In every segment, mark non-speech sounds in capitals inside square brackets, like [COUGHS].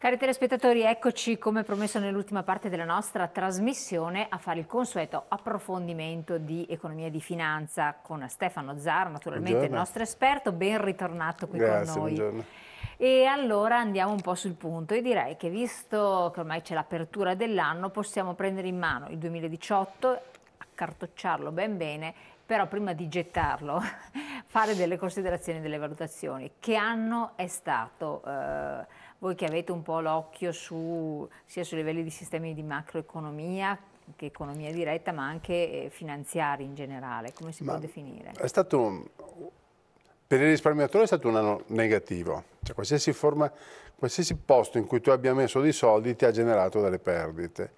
Cari telespettatori, eccoci come promesso nell'ultima parte della nostra trasmissione a fare il consueto approfondimento di economia e di finanza con Stefano Zar, naturalmente buongiorno. il nostro esperto, ben ritornato qui Grazie, con noi. Buongiorno. E allora andiamo un po' sul punto e direi che visto che ormai c'è l'apertura dell'anno possiamo prendere in mano il 2018, accartocciarlo ben bene però prima di gettarlo [LAUGHS] fare delle considerazioni, delle valutazioni. Che anno è stato? Eh, voi che avete un po' l'occhio su, sia sui livelli di sistemi di macroeconomia che economia diretta, ma anche eh, finanziari in generale, come si ma può definire? È stato, per il risparmiatore è stato un anno negativo, cioè qualsiasi, forma, qualsiasi posto in cui tu abbia messo dei soldi ti ha generato delle perdite.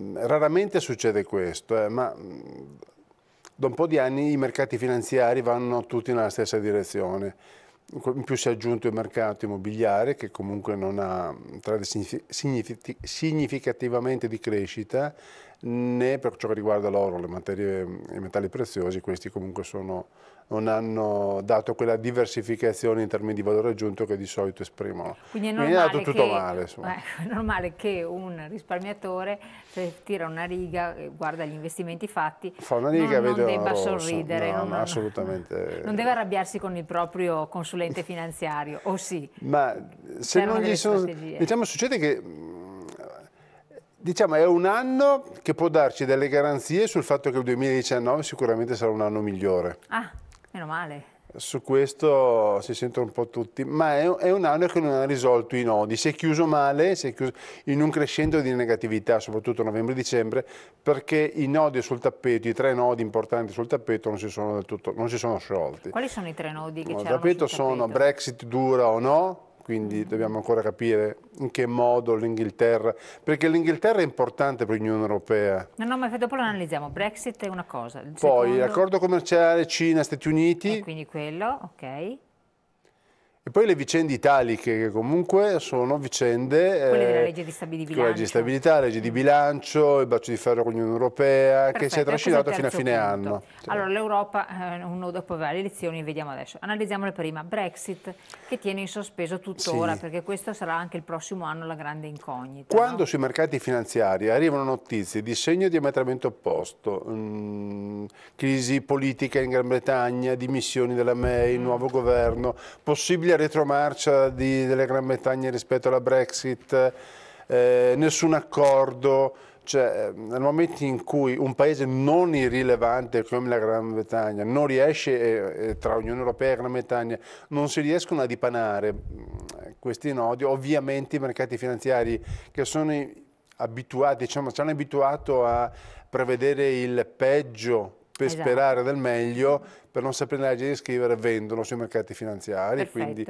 Mm, raramente succede questo, eh, ma mm, da un po' di anni i mercati finanziari vanno tutti nella stessa direzione in più si è aggiunto il mercato immobiliare che comunque non ha mm, trade significativamente di crescita né per ciò che riguarda l'oro, le materie e i metalli preziosi, questi comunque sono, non hanno dato quella diversificazione in termini di valore aggiunto che di solito esprimono. Quindi è normale, Quindi è che, male, [LAUGHS] eh, è normale che un risparmiatore se tira una riga, eh, guarda gli investimenti fatti, Fa una riga, non, non debba sorridere, no, non, no, assolutamente. [LAUGHS] non deve arrabbiarsi con il proprio consulente finanziario, o sì? Ma se non gli sono... Diciamo succede che mm, Diciamo è un anno che può darci delle garanzie sul fatto che il 2019 sicuramente sarà un anno migliore. Ah, meno male. Su questo si sentono un po' tutti, ma è, un anno che non ha risolto i nodi, si è chiuso male, si è chiuso in un crescendo di negatività, soprattutto novembre-dicembre, perché i nodi sul tappeto, i tre nodi importanti sul tappeto non si sono, tutto, non si sono sciolti. Quali sono i tre nodi che no, c'erano tappeto sul tappeto? Sono Brexit dura o no, quindi dobbiamo ancora capire in che modo l'Inghilterra, perché l'Inghilterra è importante per l'Unione Europea. No, no, ma dopo lo analizziamo, Brexit è una cosa. Poi secondo... l'accordo commerciale Cina-Stati Uniti. E quindi quello, ok. E poi le vicende italiche, che comunque sono vicende... Quelle della eh, legge di stabilità La legge di stabilità, legge di mm. bilancio, il bacio di ferro con l'Unione Europea, Perfetto, che si è trascinato fino a fine punto. anno. Sì. Allora, l'Europa, eh, uno dopo le elezioni, vediamo adesso. Analizziamo Analizziamole prima. Brexit, che tiene in sospeso tuttora, sì. perché questo sarà anche il prossimo anno la grande incognita. Quando no? sui mercati finanziari arrivano notizie di segno diametralmente opposto, mh, mm, crisi politica in Gran Bretagna, dimissioni della May, mm. nuovo governo, possibili retromarcia di, della Gran Bretagna rispetto alla Brexit, eh, nessun accordo, cioè ehm, nel momento in cui un paese non irrilevante come la Gran Bretagna non riesce, eh, tra Unione Europea e Gran Bretagna, non si riescono a dipanare mm, questi nodi, ovviamente i mercati finanziari che sono abituati, diciamo, ci hanno abituato a prevedere il peggio per esatto. sperare del meglio, per non sapere leggere e scrivere, vendono sui mercati finanziari. Perfetto. Quindi...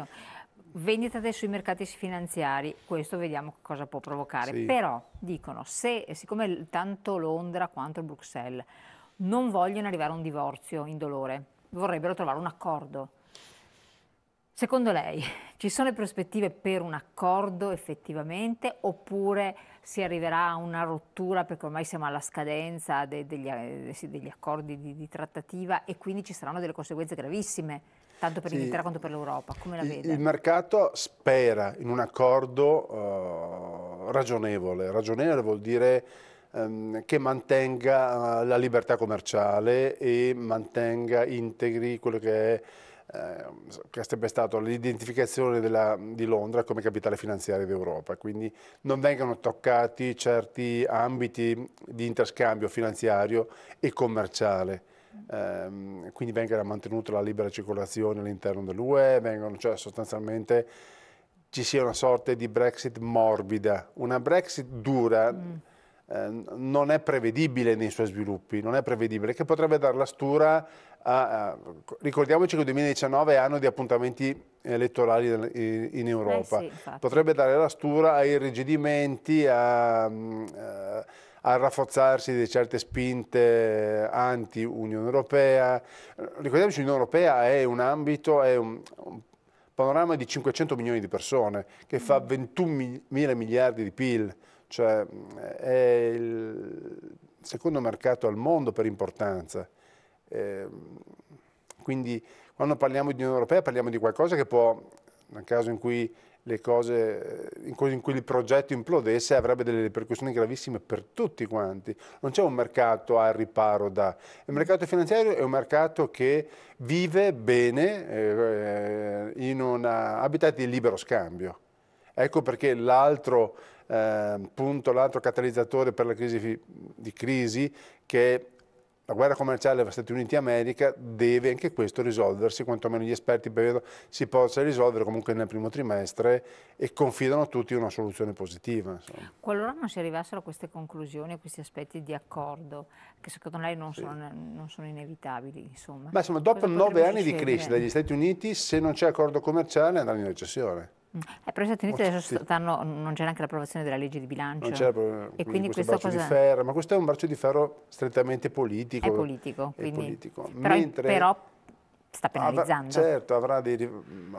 Vendita sui mercati finanziari, questo vediamo cosa può provocare. Sì. Però dicono, se, siccome tanto Londra quanto Bruxelles non vogliono arrivare a un divorzio in dolore, vorrebbero trovare un accordo Secondo lei ci sono le prospettive per un accordo effettivamente oppure si arriverà a una rottura perché ormai siamo alla scadenza de, degli, eh, degli, accordi di, di trattativa e quindi ci saranno delle conseguenze gravissime tanto per l'Inghilterra quanto per l'Europa. Come la vede? Il mercato spera in un accordo uh, ragionevole. Ragionevole vuol dire ehm, che mantenga eh, la libertà commerciale e mantenga integri quello che è Ehm, che sarebbe stato l'identificazione di Londra come capitale finanziaria d'Europa, quindi non vengono toccati certi ambiti di interscambio finanziario e commerciale. Eh, quindi venga mantenuta la libera circolazione all'interno dell'UE, vengono, cioè sostanzialmente ci sia una sorta di Brexit morbida, una Brexit dura. Mm Ehm, non è prevedibile nei suoi sviluppi, non è prevedibile, che potrebbe dar la stura a, a, ricordiamoci che il 2019 è anno di appuntamenti elettorali in Europa, eh sì, potrebbe dare la stura ai rigidimenti, a, eh, a rafforzarsi di certe spinte anti-Unione Europea. Ricordiamoci che l'Unione Europea è un ambito, è un, un panorama di 500 milioni di persone che fa 21 mm. mila miliardi di PIL cioè, è il secondo mercato al mondo per importanza. Ehm, quindi quando parliamo di Unione Europea parliamo di qualcosa che può, nel caso in cui, le cose, in cui, il progetto implodesse, avrebbe delle ripercussioni gravissime per tutti quanti. Non c'è un mercato al riparo da... Il mercato finanziario è un mercato che vive bene eh, in un abitati di libero scambio. Ecco perché l'altro Ehm, punto, l'altro catalizzatore per la crisi di crisi che è la guerra commerciale tra Stati Uniti e America deve anche questo risolversi, quantomeno gli esperti prevedono si possa risolvere comunque nel primo trimestre e confidano tutti in una soluzione positiva. Insomma. Qualora non si arrivassero a queste conclusioni, a questi aspetti di accordo, che secondo lei non, sì. sono, non sono, inevitabili, insomma. Ma insomma, dopo nove anni succedere? di crescita degli Stati Uniti, se non c'è accordo commerciale andranno in recessione. Mm. Eh, però gli Stati Uniti adesso stanno, non c'è neanche l'approvazione della legge di bilancio. Non c'è l'approvazione, eh, quindi, quindi questo, questo braccio cosa... di ferro, ma questo è un braccio di ferro strettamente politico. È politico, è quindi... politico. Però, Mentre... però sta penalizzando. Avrà, certo, avrà dei,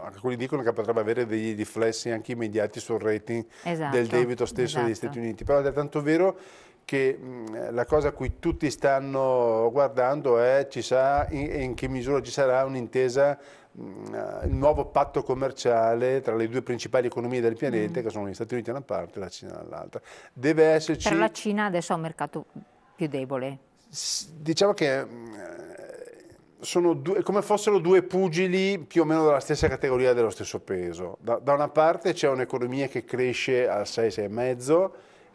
alcuni dicono che potrebbe avere dei riflessi anche immediati sul rating esatto, del debito stesso esatto. degli Stati Uniti, però è tanto vero che mh, la cosa a cui tutti stanno guardando è ci sa, in, in che misura ci sarà un'intesa eh, il nuovo patto commerciale tra le due principali economie del pianeta, mm. che sono gli Stati Uniti da una parte e la Cina dall'altra. Deve esserci... Per la Cina adesso ha un mercato più debole. Diciamo che mm, sono due, come fossero due pugili più o meno della stessa categoria, dello stesso peso. Da, da una parte c'è un'economia che cresce al 6-6,5,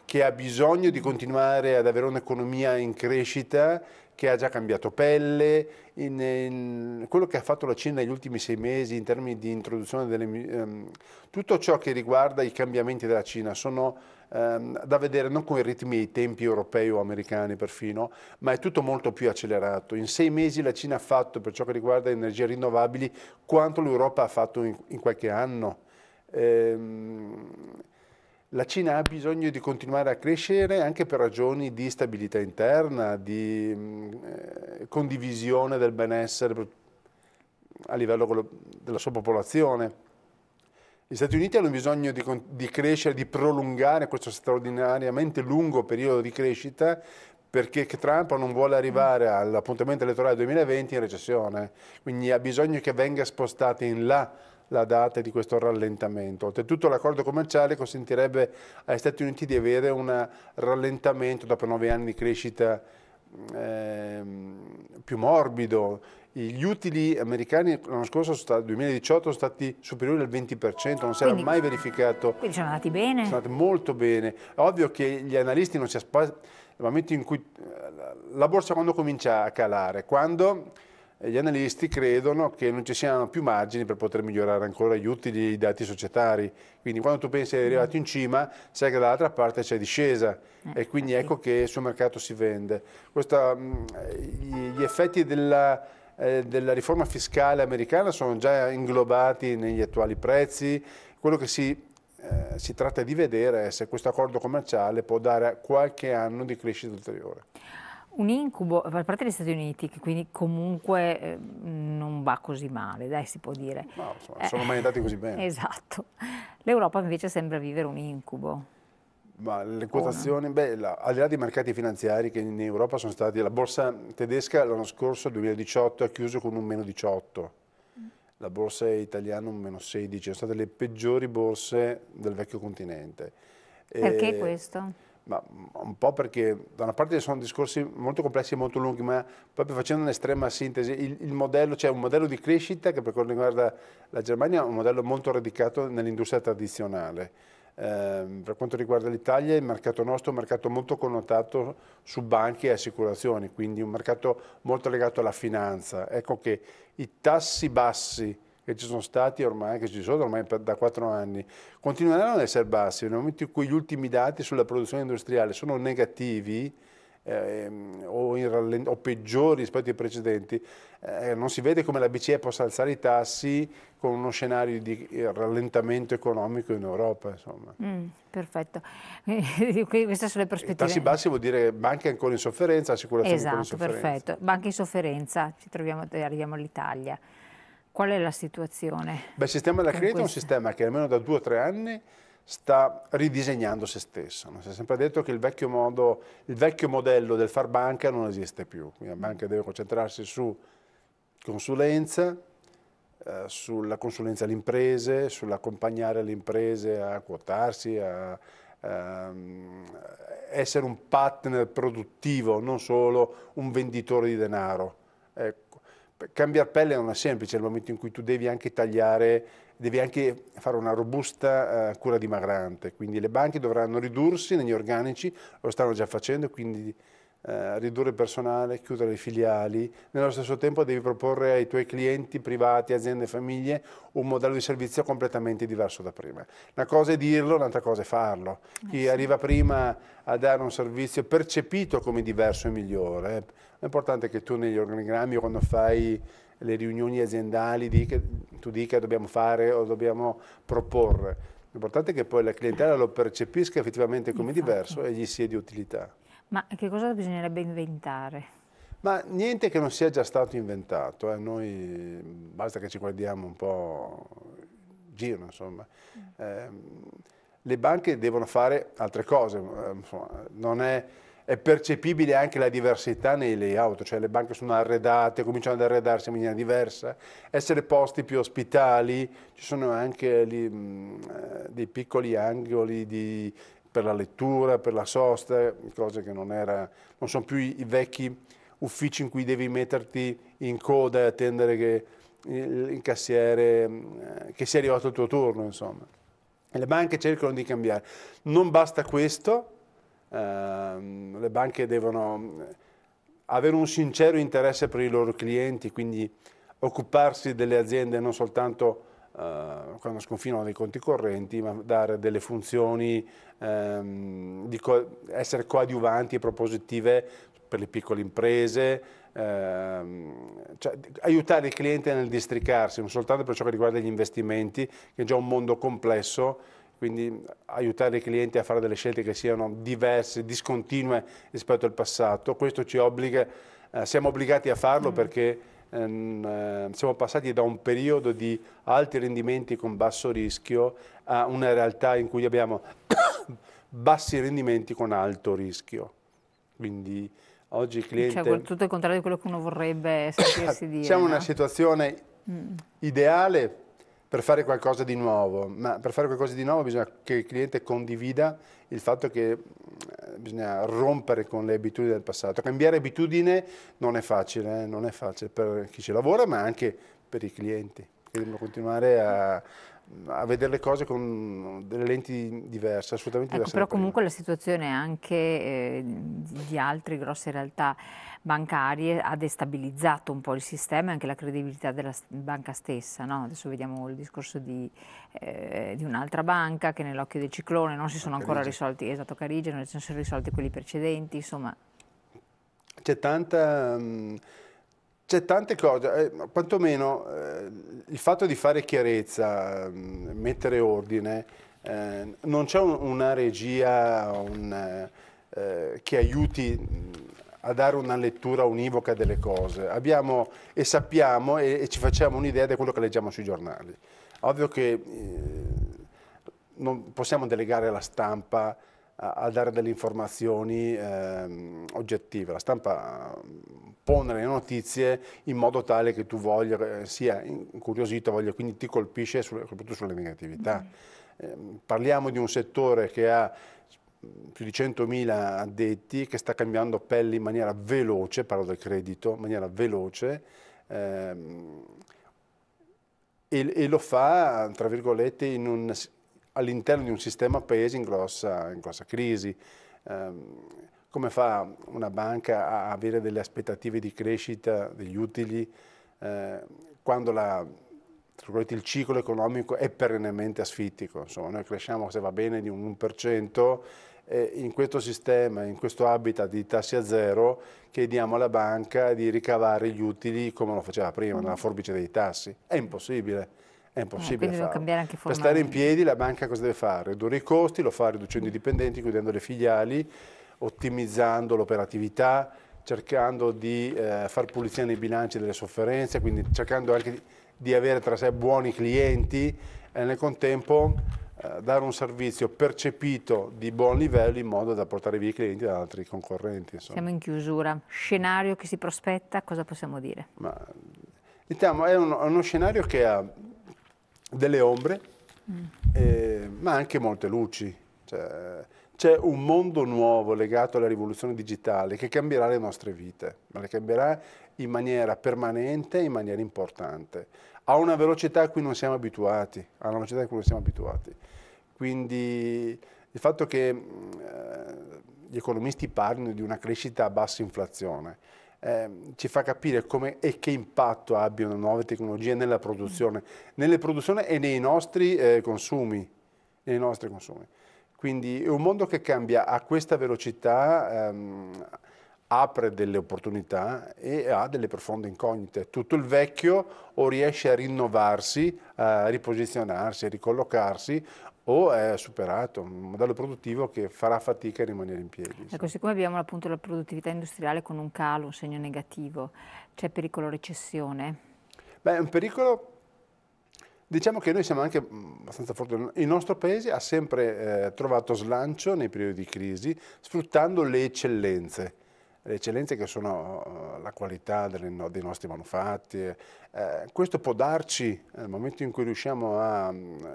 che ha bisogno di continuare ad avere un'economia in crescita che ha già cambiato pelle, in, in, quello che ha fatto la Cina negli ultimi sei mesi in termini di introduzione delle... Ehm, tutto ciò che riguarda i cambiamenti della Cina sono ehm, da vedere non con i ritmi e i tempi europei o americani perfino, ma è tutto molto più accelerato. In sei mesi la Cina ha fatto per ciò che riguarda le energie rinnovabili quanto l'Europa ha fatto in, in qualche anno. Ehm, la Cina ha bisogno di continuare a crescere anche per ragioni di stabilità interna, di mm, eh, condivisione del benessere a livello della sua popolazione. Gli Stati Uniti hanno bisogno di, di crescere, di prolungare questo straordinariamente lungo periodo di crescita perché Trump non vuole arrivare all'appuntamento elettorale 2020 in recessione, quindi ha bisogno che venga spostata in là la data di questo rallentamento. Oltretutto l'accordo commerciale consentirebbe agli Stati Uniti di avere un rallentamento dopo nove anni di crescita eh, più morbido. Gli utili americani l'anno scorso, nel 2018, sono stati superiori al 20%, non si era mai verificato. Quindi sono andati bene. Sono andati molto bene. È ovvio che gli analisti non si aspettano, nel momento in cui la borsa quando comincia a calare, quando eh, gli analisti credono che non ci siano più margini per poter migliorare ancora gli utili e i dati societari. Quindi quando tu pensi di essere arrivato in cima, sai che dall'altra parte c'è discesa eh, e quindi ecco che sul mercato si vende. Questa, mm, gli effetti della, eh, della riforma fiscale americana sono già inglobati negli attuali prezzi. Quello che si eh, si tratta di vedere è se questo accordo commerciale può dare qualche anno di crescita ulteriore un incubo a parte gli Stati Uniti, che quindi comunque eh, non va così male, dai, si può dire. No, sono, eh, sono mai andati così bene. Esatto. L'Europa invece sembra vivere un incubo. Ma le quotazioni, beh, la, al di là dei mercati finanziari che in Europa sono stati, la borsa tedesca l'anno scorso, 2018, ha chiuso con un meno 18, la borsa italiana un meno 16, sono state le peggiori borse del vecchio continente. Perché e questo? ma mm, un po' perché da una parte sono discorsi molto complessi e molto lunghi, ma proprio facendo un'estrema sintesi, il, il modello, c'è cioè un modello di crescita che per quanto riguarda la Germania è un modello molto radicato nell'industria tradizionale. Eh, per quanto riguarda l'Italia, il mercato nostro è un mercato molto connotato su banche e assicurazioni, quindi un mercato molto legato alla finanza. Ecco che i tassi bassi che ci sono stati ormai, che ci sono ormai da quattro anni, continueranno ad essere bassi. Nel momento in cui gli ultimi dati sulla produzione industriale sono negativi, Ehm, o, rallent- o, peggiori rispetto ai precedenti, eh, non si vede come la BCE possa alzare i tassi con uno scenario di eh, rallentamento economico in Europa. Mm, perfetto, eh, queste sono le prospettive. Tassi bassi vuol dire banche ancora in sofferenza, assicurazioni esatto, ancora in esatto, sofferenza. Esatto, perfetto, banche in sofferenza, ci troviamo, arriviamo all'Italia. Qual è la situazione? Beh, il sistema della credito è un sistema che almeno da due o tre anni sta ridisegnando se stesso. Si è sempre detto che il vecchio, modo, il vecchio modello del far banca non esiste più. Quindi la banca deve concentrarsi su consulenza, eh, sulla consulenza alle imprese, sull'accompagnare le imprese a quotarsi, a, ehm, essere un partner produttivo, non solo un venditore di denaro. Eh, cambiare pelle non è semplice nel momento in cui tu devi anche tagliare, devi anche fare una robusta uh, cura dimagrante, quindi le banche dovranno ridursi negli organici, lo stanno già facendo, quindi eh, ridurre il personale, chiudere le filiali, nello stesso tempo devi proporre ai tuoi clienti privati, aziende, e famiglie un modello di servizio completamente diverso da prima. Una cosa è dirlo, un'altra cosa è farlo. Eh, Chi sì. arriva prima a dare un servizio percepito come diverso e migliore, eh, è importante che tu negli organigrammi quando fai le riunioni aziendali dica, tu dica dobbiamo fare o dobbiamo proporre. L'importante è che poi la clientela lo percepisca effettivamente come Infatti. Esatto. diverso e gli sia di utilità. Ma che cosa bisognerebbe inventare? Ma niente che non sia già stato inventato, eh. noi basta che ci guardiamo un po' in giro, insomma. Eh, le banche devono fare altre cose, eh, non è, è, percepibile anche la diversità nei layout, cioè le banche sono arredate, cominciano ad arredarsi in maniera diversa, essere posti più ospitali, ci sono anche lì, mh, mm, eh, dei piccoli angoli di per la lettura, per la sosta, cose che non, era, non sono più i vecchi uffici in cui devi metterti in coda e attendere che il cassiere, eh, che sia arrivato il tuo turno, insomma. E le banche cercano di cambiare. Non basta questo, ehm, le banche devono eh, avere un sincero interesse per i loro clienti, quindi occuparsi delle aziende non soltanto eh, quando sconfinano dei conti correnti, ma dare delle funzioni, ehm, di co essere coadiuvanti e propositive per le piccole imprese, ehm, cioè, aiutare il cliente nel districarsi, non soltanto per ciò che riguarda gli investimenti, che è già un mondo complesso, quindi aiutare i clienti a fare delle scelte che siano diverse, discontinue rispetto al passato. Questo ci obbliga, eh, siamo obbligati a farlo mm. perché Ehm, ehm, siamo passati da un periodo di alti rendimenti con basso rischio a una realtà in cui abbiamo [COUGHS] bassi rendimenti con alto rischio. Quindi oggi il cliente... Cioè tutto il contrario di quello che uno vorrebbe [COUGHS] sentirsi dire. Siamo in no? una situazione mm. ideale per fare qualcosa di nuovo, ma per fare qualcosa di nuovo bisogna che il cliente condivida il fatto che bisogna rompere con le abitudini del passato. Cambiare abitudine non è facile, eh? non è facile per chi ci lavora, ma anche per i clienti che devono continuare a a vedere le cose con delle lenti diverse, assolutamente ecco, diverse. Però comunque la situazione anche eh, di altre grosse realtà bancarie ha destabilizzato un po' il sistema e anche la credibilità della banca stessa. No? Adesso vediamo il discorso di, eh, di un'altra banca che nell'occhio del ciclone non si sono Carige. ancora risolti, esatto Carige, non si sono risolti quelli precedenti, insomma. C'è tanta... Mh, mm, c'è tante cose, eh, quantomeno eh, il fatto di fare chiarezza, mh, mm, mettere ordine, eh, non c'è un, una regia un, eh, che aiuti mm, a dare una lettura univoca delle cose. Abbiamo e sappiamo e, e ci facciamo un'idea di quello che leggiamo sui giornali. Ovvio che eh, non possiamo delegare alla stampa a dare delle informazioni eh, oggettive. La stampa mm, pone le notizie in modo tale che tu voglia, eh, sia incuriosito, voglia, quindi ti colpisce sulle, soprattutto sulle negatività. Mm. Eh, parliamo di un settore che ha mm, più di 100.000 addetti, che sta cambiando pelle in maniera veloce, parlo del credito, in maniera veloce, ehm, e, e lo fa, tra virgolette, in un all'interno di un sistema paese in grossa, in grossa crisi. Um, come fa una banca a avere delle aspettative di crescita degli utili eh, quando la, il ciclo economico è perennemente asfittico? Insomma, noi cresciamo, se va bene, di un 1%, e in questo sistema, in questo habitat di tassi a zero, chiediamo alla banca di ricavare gli utili come lo faceva prima, mm-hmm. nella forbice dei tassi. È impossibile è impossibile eh, farlo. Per stare in piedi la banca cosa deve fare? Ridurre i costi, lo fa riducendo i dipendenti, chiudendo le filiali, ottimizzando l'operatività, cercando di eh, far pulizia nei bilanci delle sofferenze, quindi cercando anche di, di avere tra sé buoni clienti e nel contempo eh, dare un servizio percepito di buon livello in modo da portare via i clienti da altri concorrenti. Insomma. Siamo in chiusura. Scenario che si prospetta, cosa possiamo dire? Ma, diciamo, è, un, è uno scenario che ha delle ombre, mm. eh, ma anche molte luci. Cioè, c'è un mondo nuovo legato alla rivoluzione digitale che cambierà le nostre vite, ma le cambierà in maniera permanente, e in maniera importante, a una velocità a cui non siamo abituati, a una velocità a cui non siamo abituati. Quindi il fatto che mm, eh, gli economisti parlino di una crescita a bassa inflazione, Ehm, ci fa capire come e che impatto abbiano nuove tecnologie nella produzione, nelle produzioni e nei nostri, eh, consumi, nei nostri consumi. Quindi è un mondo che cambia a questa velocità, ehm, apre delle opportunità e ha delle profonde incognite. Tutto il vecchio o riesce a rinnovarsi, a riposizionarsi, a ricollocarsi, o è superato, un modello produttivo che farà fatica a rimanere in piedi. Insomma. Ecco, siccome abbiamo appunto la produttività industriale con un calo, un segno negativo, c'è pericolo recessione? Beh, è un pericolo Diciamo che noi siamo anche mm, abbastanza fortunati, il nostro paese ha sempre eh, trovato slancio nei periodi di crisi sfruttando le eccellenze le eccellenze che sono eh, la qualità delle, dei nostri manufatti. Eh, eh questo può darci, eh, nel momento in cui riusciamo a mm,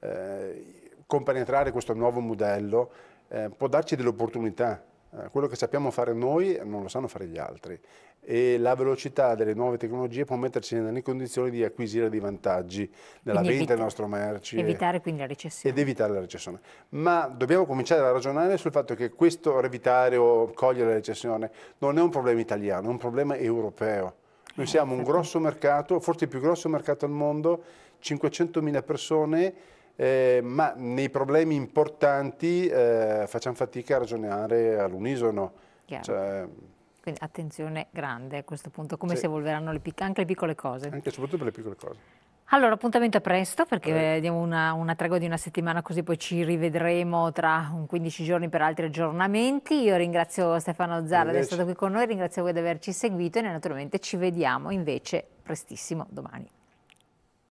eh, compenetrare questo nuovo modello, eh, può darci delle opportunità eh, quello che sappiamo fare noi non lo sanno fare gli altri e la velocità delle nuove tecnologie può metterci nelle condizioni di acquisire dei vantaggi nella quindi vita delle nostre merci evitare e, quindi la recessione ed evitare la recessione ma dobbiamo cominciare a ragionare sul fatto che questo evitare o cogliere la recessione non è un problema italiano è un problema europeo noi siamo un [LAUGHS] grosso mercato forse il più grosso mercato al mondo 500.000 persone eh, ma nei problemi importanti eh, facciamo fatica a ragionare all'unisono. Cioè, Quindi attenzione grande a questo punto, come sì. si evolveranno le anche le piccole cose. Anche soprattutto per le piccole cose. Allora, appuntamento a presto perché eh. diamo una, una, tregua di una settimana così poi ci rivedremo tra un 15 giorni per altri aggiornamenti. Io ringrazio Stefano Zara di essere stato qui con noi, ringrazio voi di averci seguito e naturalmente ci vediamo invece prestissimo domani.